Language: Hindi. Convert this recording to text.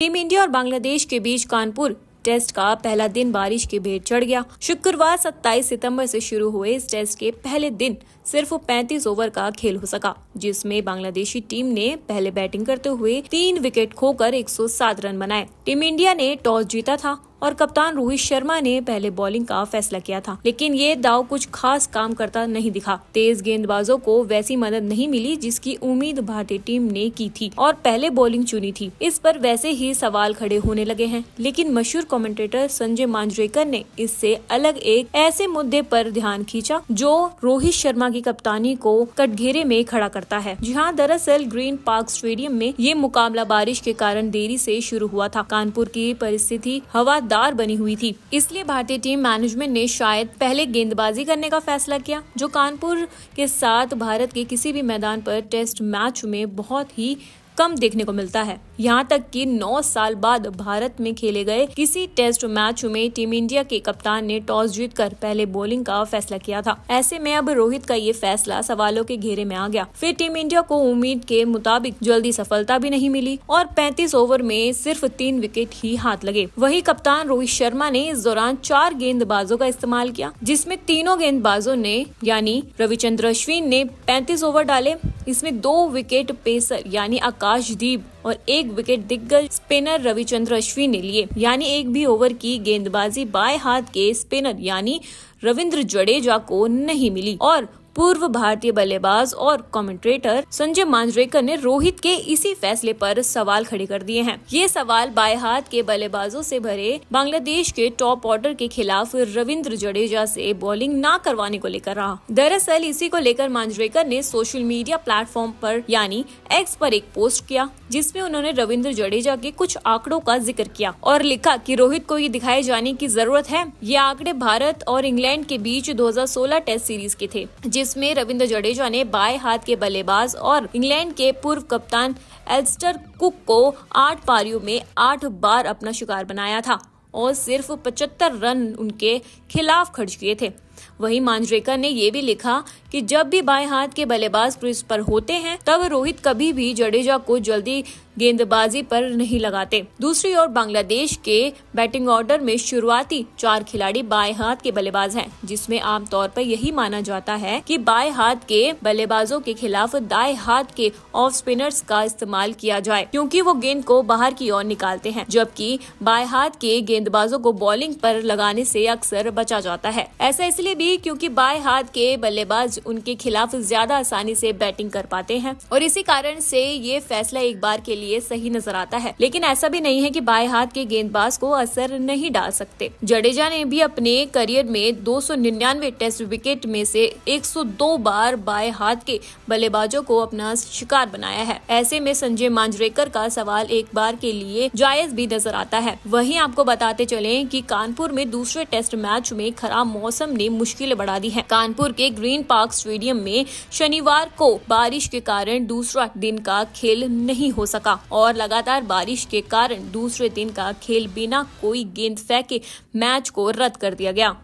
टीम इंडिया और बांग्लादेश के बीच कानपुर टेस्ट का पहला दिन बारिश की भेंट चढ़ गया शुक्रवार 27 सितंबर से शुरू हुए इस टेस्ट के पहले दिन सिर्फ 35 ओवर का खेल हो सका जिसमें बांग्लादेशी टीम ने पहले बैटिंग करते हुए तीन विकेट खोकर 107 रन बनाए टीम इंडिया ने टॉस जीता था और कप्तान रोहित शर्मा ने पहले बॉलिंग का फैसला किया था लेकिन ये दाव कुछ खास काम करता नहीं दिखा तेज गेंदबाजों को वैसी मदद नहीं मिली जिसकी उम्मीद भारतीय टीम ने की थी और पहले बॉलिंग चुनी थी इस पर वैसे ही सवाल खड़े होने लगे हैं लेकिन मशहूर कमेंटेटर संजय मांजरेकर ने इससे अलग एक ऐसे मुद्दे पर ध्यान खींचा जो रोहित शर्मा की कप्तानी को कटघेरे में खड़ा करता है जी हाँ दरअसल ग्रीन पार्क स्टेडियम में ये मुकाबला बारिश के कारण देरी से शुरू हुआ था कानपुर की परिस्थिति हवा असरदार बनी हुई थी इसलिए भारतीय टीम मैनेजमेंट ने शायद पहले गेंदबाजी करने का फैसला किया जो कानपुर के साथ भारत के किसी भी मैदान पर टेस्ट मैच में बहुत ही कम देखने को मिलता है यहाँ तक कि 9 साल बाद भारत में खेले गए किसी टेस्ट मैच में टीम इंडिया के कप्तान ने टॉस जीतकर पहले बॉलिंग का फैसला किया था ऐसे में अब रोहित का ये फैसला सवालों के घेरे में आ गया फिर टीम इंडिया को उम्मीद के मुताबिक जल्दी सफलता भी नहीं मिली और पैंतीस ओवर में सिर्फ तीन विकेट ही हाथ लगे वही कप्तान रोहित शर्मा ने इस दौरान चार गेंदबाजों का इस्तेमाल किया जिसमे तीनों गेंदबाजों ने यानी रविचंद्र अश्विन ने पैंतीस ओवर डाले इसमें दो विकेट पेसर यानी आकाशदीप और एक विकेट दिग्गज स्पिनर रविचंद्र अश्विन ने लिए यानी एक भी ओवर की गेंदबाजी बाएं हाथ के स्पिनर यानी रविंद्र जडेजा को नहीं मिली और पूर्व भारतीय बल्लेबाज और कमेंट्रेटर संजय मांजरेकर ने रोहित के इसी फैसले पर सवाल खड़े कर दिए हैं ये सवाल बाएं हाथ के बल्लेबाजों से भरे बांग्लादेश के टॉप ऑर्डर के खिलाफ रविंद्र जडेजा से बॉलिंग न करवाने को लेकर रहा दरअसल इसी को लेकर मांजरेकर ने सोशल मीडिया प्लेटफॉर्म पर यानी एक्स पर एक पोस्ट किया जिसमें उन्होंने रविंद्र जडेजा के कुछ आंकड़ों का जिक्र किया और लिखा कि रोहित को ये दिखाए जाने की जरूरत है ये आंकड़े भारत और इंग्लैंड के बीच 2016 टेस्ट सीरीज के थे जिस जिसमें रविंद्र जडेजा ने बाएं हाथ के बल्लेबाज और इंग्लैंड के पूर्व कप्तान एल्स्टर कुक को आठ पारियों में आठ बार अपना शिकार बनाया था और सिर्फ 75 रन उनके खिलाफ खर्च किए थे वहीं मांजरेकर ने ये भी लिखा कि जब भी बाएं हाथ के बल्लेबाज क्रीज पर होते हैं तब रोहित कभी भी जडेजा को जल्दी गेंदबाजी पर नहीं लगाते दूसरी ओर बांग्लादेश के बैटिंग ऑर्डर में शुरुआती चार खिलाड़ी बाएं हाथ के बल्लेबाज हैं, जिसमें आमतौर पर यही माना जाता है कि बाएं हाथ के बल्लेबाजों के खिलाफ दाएं हाथ के ऑफ स्पिनर्स का इस्तेमाल किया जाए क्योंकि वो गेंद को बाहर की ओर निकालते हैं जबकि बाएं हाथ के गेंदबाजों को बॉलिंग पर लगाने से अक्सर बचा जाता है ऐसा इसलिए लिए भी क्योंकि बाएं हाथ के बल्लेबाज उनके खिलाफ ज्यादा आसानी से बैटिंग कर पाते हैं और इसी कारण से ये फैसला एक बार के लिए सही नजर आता है लेकिन ऐसा भी नहीं है कि बाएं हाथ के गेंदबाज को असर नहीं डाल सकते जडेजा ने भी अपने करियर में दो टेस्ट विकेट में से 102 बार बाएं हाथ के बल्लेबाजों को अपना शिकार बनाया है ऐसे में संजय मांजरेकर का सवाल एक बार के लिए जायज भी नजर आता है वही आपको बताते चले की कानपुर में दूसरे टेस्ट मैच में खराब मौसम ने मुश्किलें बढ़ा दी है कानपुर के ग्रीन पार्क स्टेडियम में शनिवार को बारिश के कारण दूसरा दिन का खेल नहीं हो सका और लगातार बारिश के कारण दूसरे दिन का खेल बिना कोई गेंद फेंके मैच को रद्द कर दिया गया